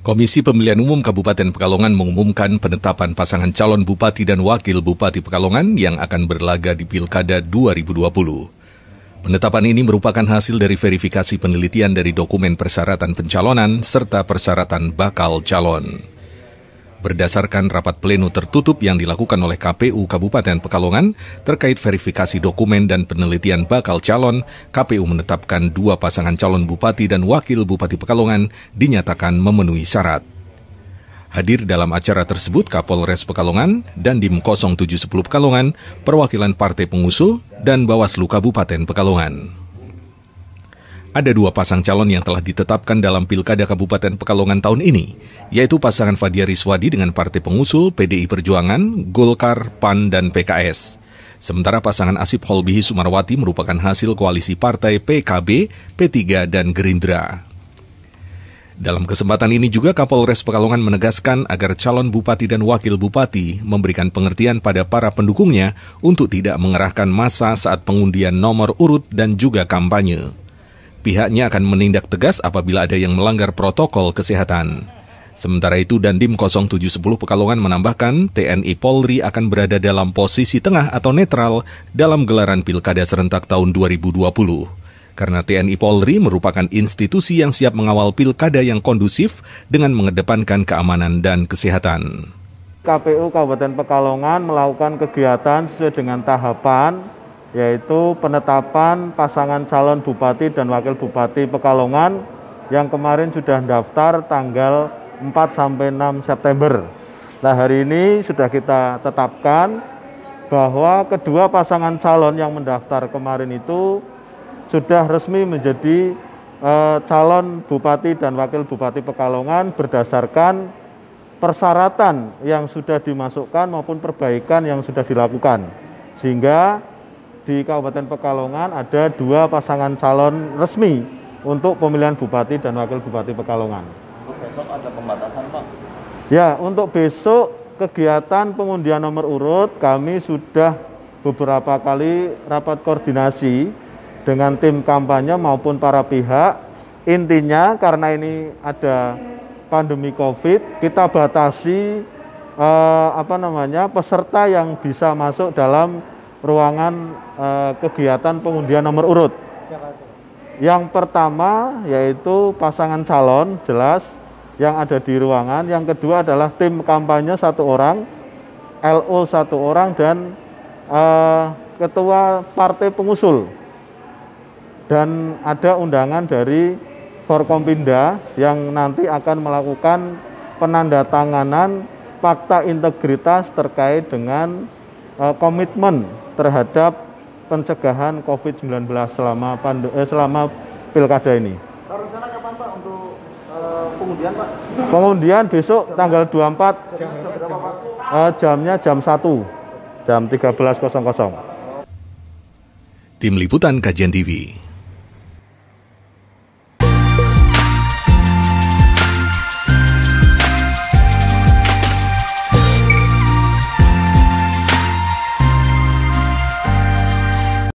Komisi Pemilihan Umum Kabupaten Pekalongan mengumumkan penetapan pasangan calon bupati dan wakil bupati Pekalongan yang akan berlaga di Pilkada 2020. Penetapan ini merupakan hasil dari verifikasi penelitian dari dokumen persyaratan pencalonan serta persyaratan bakal calon berdasarkan rapat pleno tertutup yang dilakukan oleh KPU Kabupaten Pekalongan terkait verifikasi dokumen dan penelitian bakal calon, KPU menetapkan dua pasangan calon bupati dan wakil bupati Pekalongan dinyatakan memenuhi syarat. Hadir dalam acara tersebut Kapolres Pekalongan dan Dim 0710 Pekalongan, perwakilan partai pengusul, dan Bawaslu Kabupaten Pekalongan. Ada dua pasang calon yang telah ditetapkan dalam Pilkada Kabupaten Pekalongan tahun ini, yaitu pasangan Fadia Riswadi dengan Partai Pengusul, PDI Perjuangan, Golkar, PAN, dan PKS. Sementara pasangan Asip Holbihi Sumarwati merupakan hasil koalisi partai PKB, P3, dan Gerindra. Dalam kesempatan ini juga Kapolres Pekalongan menegaskan agar calon bupati dan wakil bupati memberikan pengertian pada para pendukungnya untuk tidak mengerahkan masa saat pengundian nomor urut dan juga kampanye pihaknya akan menindak tegas apabila ada yang melanggar protokol kesehatan. Sementara itu, Dandim 0710 Pekalongan menambahkan TNI Polri akan berada dalam posisi tengah atau netral dalam gelaran pilkada serentak tahun 2020. Karena TNI Polri merupakan institusi yang siap mengawal pilkada yang kondusif dengan mengedepankan keamanan dan kesehatan. KPU Kabupaten Pekalongan melakukan kegiatan sesuai dengan tahapan yaitu penetapan pasangan calon bupati dan wakil bupati Pekalongan yang kemarin sudah daftar tanggal 4 sampai 6 September. Nah, hari ini sudah kita tetapkan bahwa kedua pasangan calon yang mendaftar kemarin itu sudah resmi menjadi e, calon bupati dan wakil bupati Pekalongan berdasarkan persyaratan yang sudah dimasukkan maupun perbaikan yang sudah dilakukan. Sehingga di Kabupaten Pekalongan ada dua pasangan calon resmi untuk pemilihan bupati dan wakil bupati Pekalongan. Untuk besok ada pembatasan, Pak? Ya, untuk besok kegiatan pengundian nomor urut kami sudah beberapa kali rapat koordinasi dengan tim kampanye maupun para pihak. Intinya karena ini ada pandemi Covid, kita batasi eh, apa namanya peserta yang bisa masuk dalam ruangan eh, kegiatan pengundian nomor urut. Yang pertama yaitu pasangan calon jelas yang ada di ruangan. Yang kedua adalah tim kampanye satu orang, LO satu orang dan eh, ketua partai pengusul. Dan ada undangan dari Forkompinda yang nanti akan melakukan penandatanganan fakta integritas terkait dengan uh, komitmen terhadap pencegahan COVID-19 selama pandu, eh, selama pilkada ini. Nah, rencana kapan Pak untuk uh, pengundian Pak? Pengundian besok jam, tanggal 24 jam, jam jam, jam. Uh, jamnya jam 1 jam 13.00. Tim Liputan Kajian TV.